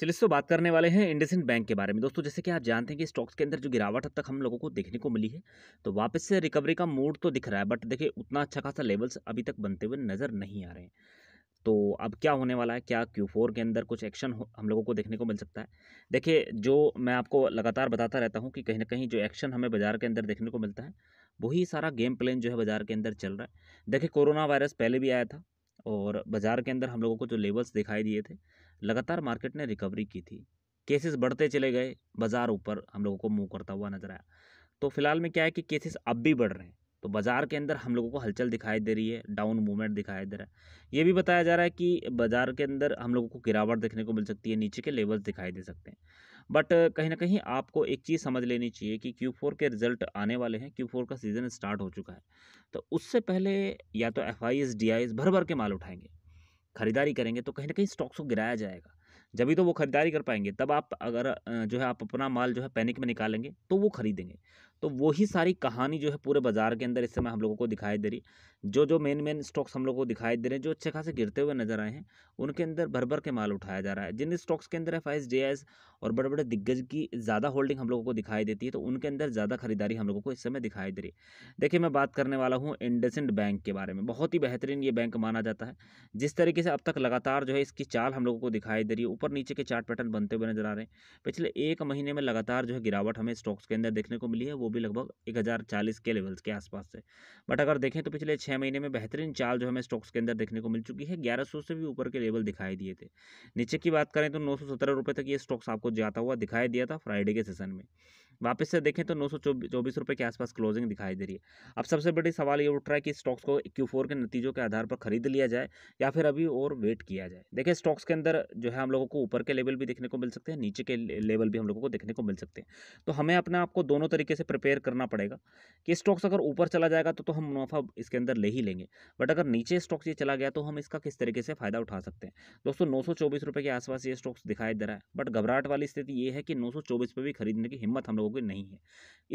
चलिए दोस्तों बात करने वाले हैं इंडसिन बैंक के बारे में दोस्तों जैसे कि आप जानते हैं कि स्टॉक्स के अंदर जो गिरावट अब तक हम लोगों को देखने को मिली है तो वापस से रिकवरी का मूड तो दिख रहा है बट देखिए उतना अच्छा खासा लेवल्स अभी तक बनते हुए नज़र नहीं आ रहे हैं तो अब क्या होने वाला है क्या क्यू फोर के अंदर कुछ एक्शन हम लोगों को देखने को मिल सकता है देखिए जो मैं आपको लगातार बताता रहता हूँ कि कहीं ना कहीं जो एक्शन हमें बाज़ार के अंदर देखने को मिलता है वही सारा गेम प्लान जो है बाज़ार के अंदर चल रहा है देखिए कोरोना वायरस पहले भी आया था और बाज़ार के अंदर हम लोगों को जो लेवल्स दिखाई दिए थे लगातार मार्केट ने रिकवरी की थी केसेस बढ़ते चले गए बाज़ार ऊपर हम लोगों को मूव करता हुआ नज़र आया तो फिलहाल में क्या है कि केसेस अब भी बढ़ रहे हैं तो बाज़ार के अंदर हम लोगों को हलचल दिखाई दे रही है डाउन मूवमेंट दिखाई दे रहा है ये भी बताया जा रहा है कि बाज़ार के अंदर हम लोगों को गिरावट देखने को मिल सकती है नीचे के लेवल्स दिखाई दे सकते हैं बट कहीं ना कहीं आपको एक चीज़ समझ लेनी चाहिए कि क्यू फोर के रिजल्ट आने वाले हैं क्यू फोर का सीज़न स्टार्ट हो चुका है तो उससे पहले या तो F I S D I S भर भर के माल उठाएंगे खरीदारी करेंगे तो कहीं ना कहीं स्टॉक्स को गिराया जाएगा जब भी तो वो खरीदारी कर पाएंगे तब आप अगर जो है आप अपना माल जो है पैनिक में निकालेंगे तो वो खरीदेंगे तो वही सारी कहानी जो है पूरे बाज़ार के अंदर इस समय हम लोगों को दिखाई दे रही जो जो मेन मेन स्टॉक्स हम लोगों को दिखाई दे रहे हैं जो अच्छे खासे गिरते हुए नजर आए हैं उनके अंदर भर भर के माल उठाया जा रहा है जिन स्टॉक्स के अंदर एफ आई और बड़े बड़े दिग्गज की ज़्यादा होल्डिंग हम लोगों को दिखाई देती है तो उनके अंदर ज़्यादा खरीदारी हम लोगों को इस समय दिखाई दे रही है देखिए मैं बात करने वाला हूँ इंडसेंड बैंक के बारे में बहुत ही बेहतरीन ये बैंक माना जाता है जिस तरीके से अब तक लगातार जो है इसकी चाल हम लोगों को दिखाई दे रही है ऊपर नीचे के चार्ट पैटर्न बनते हुए नजर आ रहे हैं पिछले एक महीने में लगातार जो है गिरावट हमें स्टॉक्स के अंदर देखने को मिली है वो वो भी लगभग एक हज़ार चालीस के लेवल्स के आसपास से बट अगर देखें तो पिछले छः महीने में बेहतरीन चाल जो हमें स्टॉक्स के अंदर देखने को मिल चुकी है ग्यारह सौ से भी ऊपर के लेवल दिखाई दिए थे नीचे की बात करें तो नौ सौ सत्रह रुपये तक ये स्टॉक्स आपको जाता हुआ दिखाई दिया था फ्राइडे के सेशन में वापस से देखें तो नौ सौ चौबीस रुपये के आसपास क्लोजिंग दिखाई दे रही है अब सबसे बड़ी सवाल ये उठ रहा है कि स्टॉक्स को क्यू फोर के नतीजों के आधार पर खरीद लिया जाए या फिर अभी और वेट किया जाए देखिए स्टॉक्स के अंदर जो है हम लोगों को ऊपर के लेवल भी देखने को मिल सकते हैं नीचे के लेवल भी हम लोगों को देखने को मिल सकते हैं तो हमें अपने आप को दोनों तरीके से प्रिपेयर करना पड़ेगा कि स्टॉक्स अगर ऊपर चला जाएगा तो, तो हम मुनाफा इसके अंदर ले ही लेंगे बट अगर नीचे स्टॉक्स ये चला गया तो हम इसका किस तरीके से फ़ायदा उठा सकते हैं दोस्तों नौ के आसपास ये स्टॉक्स दिखाई दे रहा है बट घबराहट वाली स्थिति ये है कि नौ पर भी खरीदने की हिम्मत हम लोग लोगों की नहीं है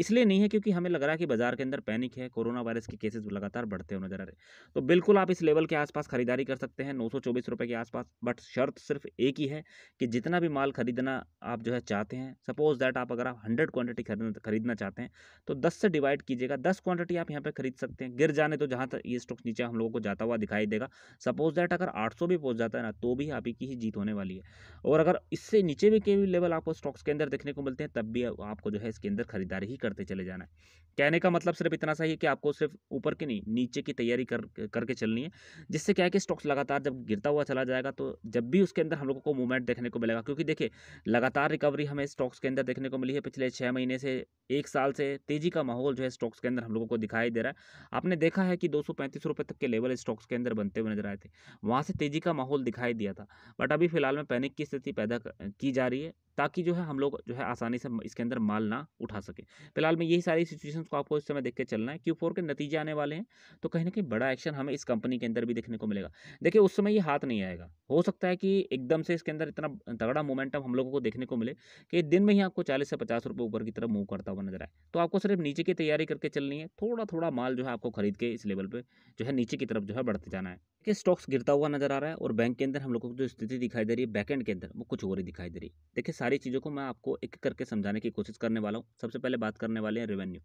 इसलिए नहीं है क्योंकि हमें लग रहा है कि बाजार के अंदर पैनिक है कोरोना वायरस के केसेस लगातार बढ़ते हुए नजर आ रहे तो बिल्कुल आप इस लेवल के आसपास खरीदारी कर सकते हैं नौ सौ के आसपास बट शर्त सिर्फ एक ही है कि जितना भी माल खरीदना आप जो है चाहते हैं सपोज दैट आप अगर आप हंड्रेड क्वान्टिटी खरीदना चाहते हैं तो दस से डिवाइड कीजिएगा दस क्वान्टिटी आप यहाँ पर खरीद सकते हैं गिर जाने तो जहाँ तक ये स्टॉक नीचे हम लोगों को जाता हुआ दिखाई देगा सपोज दैट अगर आठ भी पहुँच जाता है ना तो भी आप ही की जीत होने वाली है और अगर इससे नीचे भी के लेवल आपको स्टॉक्स के अंदर देखने को मिलते हैं तब भी आपको जो है इसके अंदर खरीदारी ही करते चले जाना है कहने का मतलब सिर्फ इतना सा ही है कि आपको सिर्फ ऊपर की नहीं नीचे की तैयारी कर करके चलनी है जिससे क्या है कि स्टॉक्स लगातार जब गिरता हुआ चला जाएगा तो जब भी उसके अंदर हम लोगों को मूवमेंट देखने को मिलेगा क्योंकि देखिए लगातार रिकवरी हमें स्टॉक्स के अंदर देखने को मिली है पिछले छः महीने से एक साल से तेज़ी का माहौल जो है स्टॉक्स के अंदर हम लोगों को दिखाई दे रहा है आपने देखा है कि दो सौ तक के लेवल स्टॉक्स के अंदर बनते हुए नजर आए थे वहाँ से तेज़ी का माहौल दिखाई दिया था बट अभी फिलहाल में पैनिक की स्थिति पैदा की जा रही है ताकि जो है हम लोग जो है आसानी से इसके अंदर माल ना उठा सके फिलहाल में यही सारी सिचुएशंस को आपको इस समय देख के चलना है क्यू फोर के नतीजे आने वाले हैं तो कहीं ना कहीं बड़ा एक्शन हमें इस कंपनी के अंदर भी देखने को मिलेगा देखिए उस समय ये हाथ नहीं आएगा हो सकता है कि एकदम से इसके अंदर इतना तगड़ा मोमेंटम हम लोगों को देखने को मिले कि दिन में ही आपको चालीस से पचास रुपये ऊपर की तरफ मूव करता हुआ नजर आए तो आपको सिर्फ नीचे की तैयारी करके चलनी है थोड़ा थोड़ा माल जो है आपको खरीद के इस लेवल पर जो है नीचे की तरफ जो है बढ़ते जाना है कि स्टॉक्स गिरता हुआ नजर आ रहा है और बैंक के अंदर हम लोगों को जो स्थिति दिखाई दे रही है बैकेंड के अंदर वो कुछ और ही दिखाई दे रही है देखिए सारी चीज़ों को मैं आपको एक करके समझाने की कोशिश करने वाला हूँ सबसे पहले बात करने वाले हैं रेवेन्यू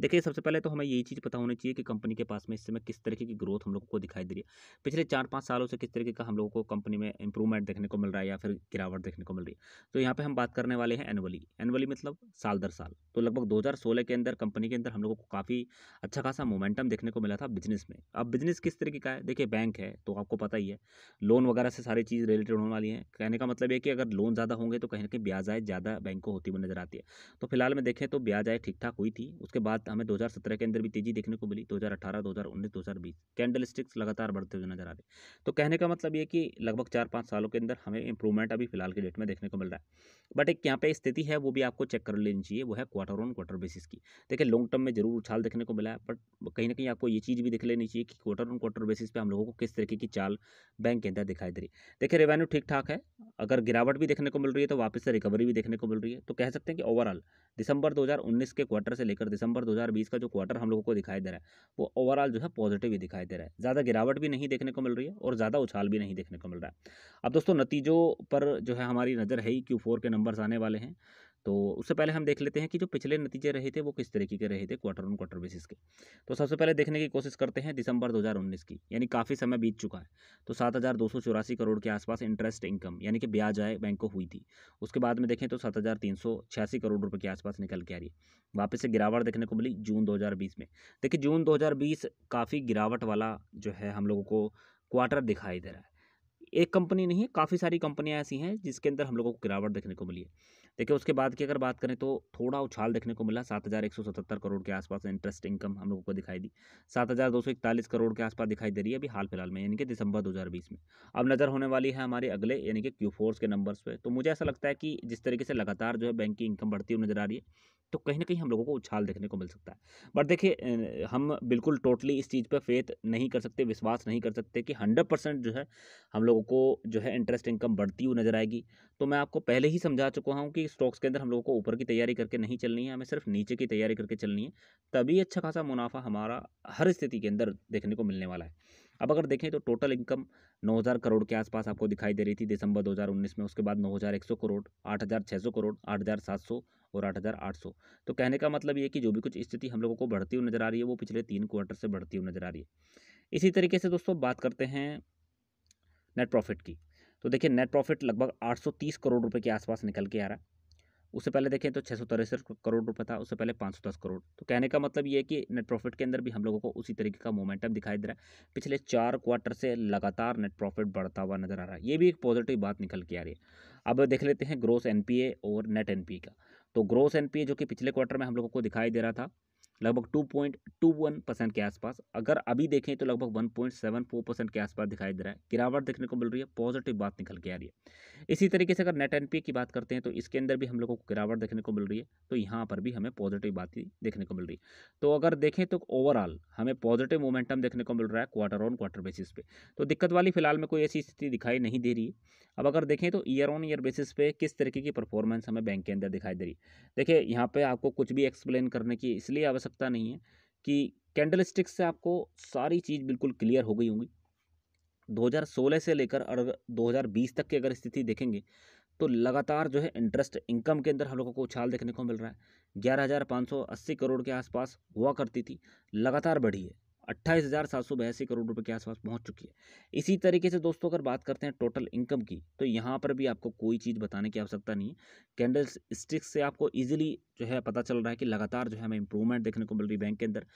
देखिए सबसे पहले तो हमें यही चीज़ पता होनी चाहिए कि कंपनी के पास में इस समय किस तरीके की ग्रोथ हम लोगों को दिखाई दे रही है पिछले चार पाँच सालों से किस तरीके का हम लोगों को कंपनी में इंप्रूवमेंट देखने को मिल रहा है या फिर गिरावट देखने को मिल रही है तो यहाँ पर हम बात करने वाले हैं एनुअली एनुअली मतलब साल दर साल तो लगभग दो के अंदर कंपनी के अंदर हम लोगों को काफ़ी अच्छा खासा मोमेंटम देखने को मिला था बिजनेस में अब बिजनेस किस तरीके का है देखिए बैंक है तो आपको पता ही है लोन वगैरह से सारी चीज़ रिलेटेड होने वाली है कहने का मतलब है कि अगर लोन ज़्यादा होंगे तो कहीं ना कहीं की ब्याज आय ज़्यादा बैंक को होती हुई नजर आती है तो फिलहाल में देखें तो ब्याज आय ठीक ठाक हुई थी उसके बाद हमें 2017 के अंदर भी तेजी देखने को मिली 2018, 2019, 2020 हज़ार स्टिक्स लगातार बढ़ते हुए नजर आ रहे तो कहने का मतलब ये कि लगभग चार पाँच सालों के अंदर हमें इंप्रूवमेंट अभी फिलहाल के डेट में देखने को मिल रहा है बट एक यहाँ पे स्थिति है वो भी आपको चेक कर लेनी चाहिए वो है क्वार्टर ऑन क्वार्टर बेसिस की देखिए लॉन्ग टर्म में जरूर उछाल देखने को मिला है बट कहीं ना कहीं आपको ये चीज़ भी देख लेनी चाहिए कि क्वार्टर ऑन क्वार्टर बेसिस पे हम लोगों को किस तरीके की चाल बैंक के अंदर दिखाई दे रही देखिए रेवेन्यू ठीक ठाक है अगर गिरावट भी देखने को मिल रही है तो वापस से रिकवरी भी देखने को मिल रही है तो कह सकते हैं कि ओवरऑल दिसंबर 2019 के क्वार्टर से लेकर दिसंबर 2020 का जो क्वार्टर हम लोगों को दिखाई दे रहा है वो ओवरऑल जो है पॉजिटिव ही दिखाई दे रहा है ज़्यादा गिरावट भी नहीं देखने को मिल रही है और ज़्यादा उछाल भी नहीं देखने को मिल रहा है अब दोस्तों नतीजों पर जो है हमारी नज़र है ही क्यू के नंबर्स आने वाले हैं तो उससे पहले हम देख लेते हैं कि जो पिछले नतीजे रहे थे वो किस तरीके के रहे थे क्वार्टर ऑन क्वार्टर बेसिस के तो सबसे पहले देखने की कोशिश करते हैं दिसंबर 2019 की यानी काफ़ी समय बीत चुका है तो सात हज़ार दो सौ चौरासी करोड़ के आसपास इंटरेस्ट इनकम यानी कि ब्याज आय बैंक को हुई थी उसके बाद में देखें तो सात हज़ार तीन सौ छियासी करोड़ रुपये के आसपास निकल के आ रही है वापस से गिरावट देखने को मिली जून बीस में देखिए जून बीस काफ़ी गिरावट वाला जो है हम लोगों को क्वार्टर दिखाई दे रहा है एक कंपनी नहीं है काफ़ी सारी कंपनियाँ ऐसी हैं जिसके अंदर हम लोगों को गिरावट देखने को मिली है देखिए उसके बाद की अगर बात करें तो थोड़ा उछाल देखने को मिला सात हज़ार एक सौ सतहत्तर करोड़ के आसपास इंटरेस्ट इनकम हम लोगों को दिखाई दी सात हज़ार दो सौ इकतालीस करोड़ के आसपास दिखाई दे रही है अभी हाल फिलहाल में यानी कि दिसंबर दो हज़ार बीस में अब नज़र होने वाली है हमारे अगले यानी कि क्यू फोर्स के नंबर्स पर तो मुझे ऐसा लगता है कि जिस तरीके से लगातार जो है बैंक की इनकम बढ़ती हुई नज़र आ रही है तो कहीं ना कहीं हम लोगों को उछाल देखने को मिल सकता है बट देखिए हम बिल्कुल टोटली इस चीज़ पर फेथ नहीं कर सकते विश्वास नहीं कर सकते कि हंड्रेड परसेंट जो है हम लोगों को जो है इंटरेस्ट इनकम बढ़ती हुई नज़र आएगी तो मैं आपको पहले ही समझा चुका हूँ कि स्टॉक्स के अंदर हम लोगों को ऊपर की तैयारी करके नहीं चलनी है हमें सिर्फ नीचे की तैयारी करके चलनी है तभी अच्छा खासा मुनाफा हमारा हर स्थिति के अंदर देखने को मिलने वाला है अब अगर देखें तो टोटल इनकम 9000 करोड़ के आसपास आपको दिखाई दे रही थी दिसंबर 2019 में उसके बाद 9100 करोड़ 8600 करोड़ 8700 और 8800 तो कहने का मतलब ये कि जो भी कुछ स्थिति हम लोगों को बढ़ती हुई नज़र आ रही है वो पिछले तीन क्वार्टर से बढ़ती हुई नज़र आ रही है इसी तरीके से दोस्तों बात करते हैं नेट प्रॉफिट की तो देखिए नेट प्रॉफिट लगभग आठ करोड़ रुपए के आसपास निकल के आ रहा है उससे पहले देखें तो छः सौ तिरसठ करोड़ रुपये था उससे पहले पाँच सौ दस करोड़ तो कहने का मतलब ये कि नेट प्रॉफिट के अंदर भी हम लोगों को उसी तरीके का मोमेंटम दिखाई दे रहा है पिछले चार क्वार्टर से लगातार नेट प्रॉफिट बढ़ता हुआ नजर आ रहा है ये भी एक पॉजिटिव बात निकल के आ रही है अब देख लेते हैं ग्रोस एनपीए और नेट एनपीए का तो ग्रोस एनपीए जो कि पिछले क्वार्टर में हम लोगों को दिखाई दे रहा था लगभग two point two one percent के आसपास अगर अभी देखें तो लगभग one point seven four percent के आसपास दिखाई दे रहा है गिरावट देखने को मिल रही है पॉजिटिव बात निकल के आ रही है इसी तरीके से अगर नेट एनपीए की बात करते हैं तो इसके अंदर भी हम लोगों को गिरावट देखने को मिल रही है तो यहाँ पर भी हमें पॉजिटिव बात ही देखने को मिल रही है तो अगर देखें तो ओवरऑल हमें पॉजिटिव मोमेंटम देखने को मिल रहा है क्वार्टर ऑन क्वार्टर बेसिस पे तो दिक्कत वाली फिलहाल में कोई ऐसी स्थिति दिखाई नहीं दे रही है अब अगर देखें तो ईयर ऑन ईयर बेसिस पे किस तरीके की परफॉर्मेंस हमें बैंक के अंदर दिखाई दे रही है देखिए यहाँ पे आपको कुछ भी एक्सप्लेन करने की इसलिए आवश्यकता नहीं है कि कैंडल स्टिक्स से आपको सारी चीज़ बिल्कुल क्लियर हो गई होंगी 2016 से लेकर और 2020 तक की अगर स्थिति देखेंगे तो लगातार जो है इंटरेस्ट इनकम के अंदर हम लोगों को उछाल देखने को मिल रहा है ग्यारह हज़ार पाँच सौ अस्सी करोड़ के आसपास हुआ करती थी लगातार बढ़ी है अट्ठाईस हज़ार सात सौ बयासी करोड़ रुपए के आसपास पहुंच चुकी है इसी तरीके से दोस्तों अगर बात करते हैं टोटल इनकम की तो यहाँ पर भी आपको कोई चीज़ बताने की आवश्यकता नहीं है कैंडल स्टिक्स से आपको ईजिली जो है पता चल रहा है कि लगातार जो है हमें इंप्रूवमेंट देखने को मिल रही बैंक के अंदर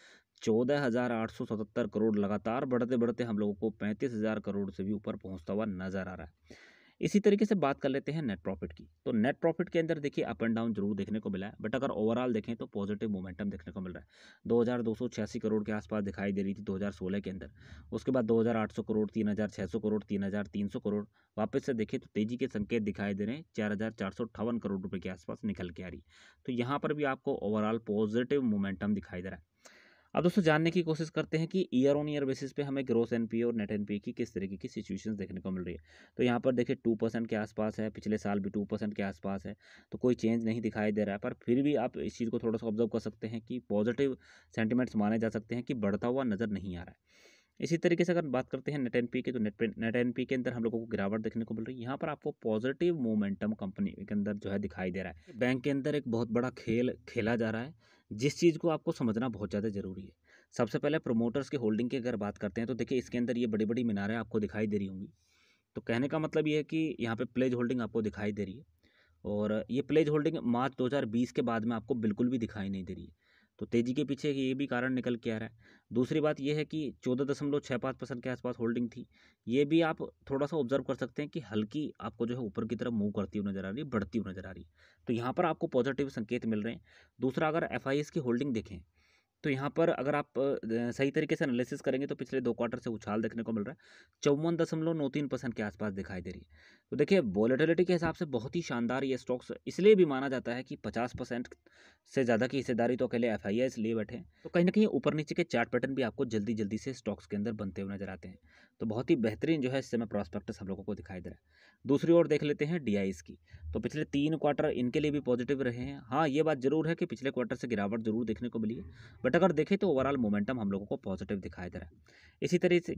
चौदह हज़ार आठ सौ सतहत्तर करोड़ लगातार बढ़ते बढ़ते हम लोगों को पैंतीस हज़ार करोड़ से भी ऊपर पहुँचता हुआ नज़र आ रहा है इसी तरीके से बात कर लेते हैं नेट प्रॉफिट की तो नेट प्रॉफिट के अंदर देखिए अप एंड डाउन जरूर देखने को मिला है बट अगर ओवरऑल देखें तो पॉजिटिव मोमेंटम देखने को मिल रहा है दो हज़ार दो सौ छियासी करोड़ के आसपास दिखाई दे रही थी दो हज़ार सोलह के अंदर उसके बाद दो हज़ार आठ सौ करोड़ तीन हज़ार छः सौ करोड़ तीन हज़ार तीन सौ करोड़ वापस से देखें तो तेज़ी के संकेत दिखाई दे रहे हैं चार हज़ार चार सौ अठावन करोड़ रुपये के आसपास निकल के आ रही तो यहाँ पर भी आपको ओवरऑल पॉजिटिव मोमेंटम दिखाई दे रहा है अब दोस्तों जानने की कोशिश करते हैं कि ईयर ऑन ईयर बेसिस पे हमें ग्रोथ एनपीए और नेट एनपीए की किस तरीके की सिचुएशन देखने को मिल रही है तो यहाँ पर देखिए टू परसेंट के आसपास है पिछले साल भी टू परसेंट के आसपास है तो कोई चेंज नहीं दिखाई दे रहा है पर फिर भी आप इस चीज़ को थोड़ा सा ऑब्जर्व कर सकते हैं कि पॉजिटिव सेंटिमेंट्स माने जा सकते हैं कि बढ़ता हुआ नज़र नहीं आ रहा है इसी तरीके से अगर बात करते हैं नेट एन पी के तो नेट नेट एन पी के अंदर हम लोगों को गिरावट देखने को मिल रही है यहाँ पर आपको पॉजिटिव मोमेंटम कंपनी के अंदर जो है दिखाई दे रहा है बैंक के अंदर एक बहुत बड़ा खेल खेला जा रहा है जिस चीज़ को आपको समझना बहुत ज़्यादा ज़रूरी है सबसे पहले प्रोमोटर्स के होल्डिंग की अगर बात करते हैं तो देखिए इसके अंदर ये बड़ी बड़ी मीनारें आपको दिखाई दे रही होंगी तो कहने का मतलब ये है कि यहाँ पे प्लेज होल्डिंग आपको दिखाई दे रही है और ये प्लेज होल्डिंग मार्च 2020 के बाद में आपको बिल्कुल भी दिखाई नहीं दे रही है तो तेज़ी के पीछे ये भी कारण निकल के आ रहा है दूसरी बात यह है कि चौदह दशमलव छः पाँच परसेंट के आसपास होल्डिंग थी ये भी आप थोड़ा सा ऑब्जर्व कर सकते हैं कि हल्की आपको जो है ऊपर की तरफ मूव करती हुई नज़र आ रही है बढ़ती हुई नज़र आ रही है तो यहाँ पर आपको पॉजिटिव संकेत मिल रहे हैं दूसरा अगर एफ की होल्डिंग देखें तो यहाँ पर अगर आप सही तरीके से एनालिसिस करेंगे तो पिछले दो क्वार्टर से उछाल देखने को मिल रहा है चौवन दशमलव नौ तीन परसेंट के आसपास दिखाई दे रही है तो देखिए वॉलेटिलिटी के हिसाब से बहुत ही शानदार ये स्टॉक्स इसलिए भी माना जाता है कि पचास परसेंट से ज़्यादा की हिस्सेदारी तो अकेले एफ आई लिए बैठे हैं तो कहीं ना कहीं ऊपर नीचे के चार्ट पैटर्न भी आपको जल्दी जल्दी से स्टॉक्स के अंदर बनते हुए नजर आते हैं तो बहुत ही बेहतरीन जो है इस समय प्रॉस्पेक्टस हम लोगों को दिखाई दे रहा है दूसरी ओर देख लेते हैं डी की तो पिछले तीन क्वार्टर इनके लिए भी पॉजिटिव रहे हैं हाँ ये बात जरूर है कि पिछले क्वार्टर से गिरावट जरूर देखने को मिली है बट बट अगर देखें तो ओवरऑल मोमेंटम हम लोगों को पॉजिटिव दिखाई दे रहा है इसी तरह से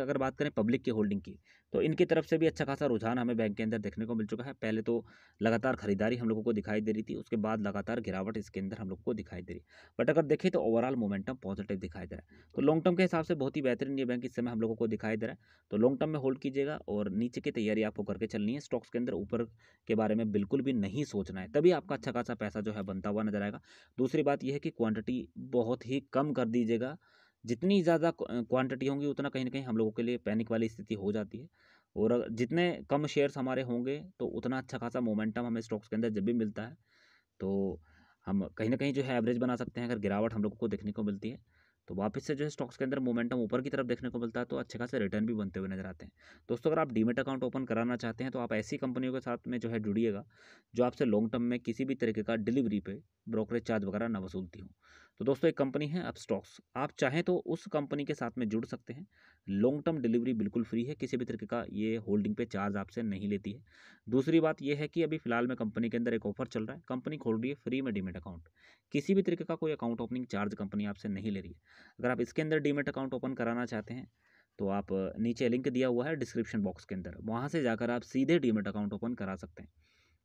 अगर बात करें पब्लिक की होल्डिंग की तो इनकी तरफ से भी अच्छा खासा रुझान हमें बैंक के अंदर देखने को मिल चुका है पहले तो लगातार खरीदारी हम लोगों को दिखाई दे रही थी उसके बाद लगातार गिरावट इसके अंदर हम लोग को दिखाई दे रही बट अगर देखें तो ओवरऑल मोमेंटम पॉजिटिव दिखाई दे रहा है तो लॉन्ग टर्म के हिसाब से बहुत ही बेहतरीन ये बैंक इस समय हम लोगों को दिखाई दे रहा है तो लॉन्ग टर्म में होल्ड कीजिएगा और नीचे की तैयारी आपको करके चलनी है स्टॉक्स के अंदर ऊपर के बारे में बिल्कुल भी नहीं सोचना है तभी आपका अच्छा खासा पैसा जो है बनता हुआ नजर आएगा दूसरी बात यह है कि क्वान्टिटी बहुत बहुत ही कम कर दीजिएगा जितनी ज़्यादा क्वांटिटी होंगी उतना कहीं ना कहीं हम लोगों के लिए पैनिक वाली स्थिति हो जाती है और जितने कम शेयर्स हमारे होंगे तो उतना अच्छा खासा मोमेंटम हमें स्टॉक्स के अंदर जब भी मिलता है तो हम कहीं ना कहीं जो है एवरेज बना सकते हैं अगर गिरावट हम लोगों को देखने को मिलती है तो वापस से जो है स्टॉक्स के अंदर मोमेंटम ऊपर की तरफ देखने को मिलता है तो अच्छे खासे रिटर्न भी बनते हुए नजर आते हैं दोस्तों अगर आप डीमेट अकाउंट ओपन कराना चाहते हैं तो आप ऐसी कंपनियों के साथ में जो है जुड़िएगा जो आपसे लॉन्ग टर्म में किसी भी तरीके का डिलीवरी पे ब्रोकरेज चार्ज वगैरह ना वसूलती हूँ तो दोस्तों एक कंपनी है अब स्टॉक्स आप चाहें तो उस कंपनी के साथ में जुड़ सकते हैं लॉन्ग टर्म डिलीवरी बिल्कुल फ्री है किसी भी तरीके का ये होल्डिंग पे चार्ज आपसे नहीं लेती है दूसरी बात यह है कि अभी फिलहाल में कंपनी के अंदर एक ऑफर चल रहा है कंपनी खोल रही है फ्री में डीमेट अकाउंट किसी भी तरीके का कोई अकाउंट ओपनिंग चार्ज कंपनी आपसे नहीं ले रही है अगर आप इसके अंदर डीमेट अकाउंट ओपन कराना चाहते हैं तो आप नीचे लिंक दिया हुआ है डिस्क्रिप्शन बॉक्स के अंदर वहाँ से जाकर आप सीधे डीमेट अकाउंट ओपन करा सकते हैं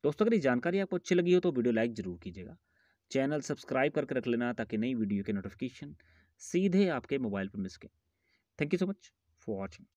दोस्तों अगर ये जानकारी आपको अच्छी लगी हो तो वीडियो लाइक ज़रूर कीजिएगा चैनल सब्सक्राइब करके रख लेना ताकि नई वीडियो के नोटिफिकेशन सीधे आपके मोबाइल पर मिस करें thank you so much for watching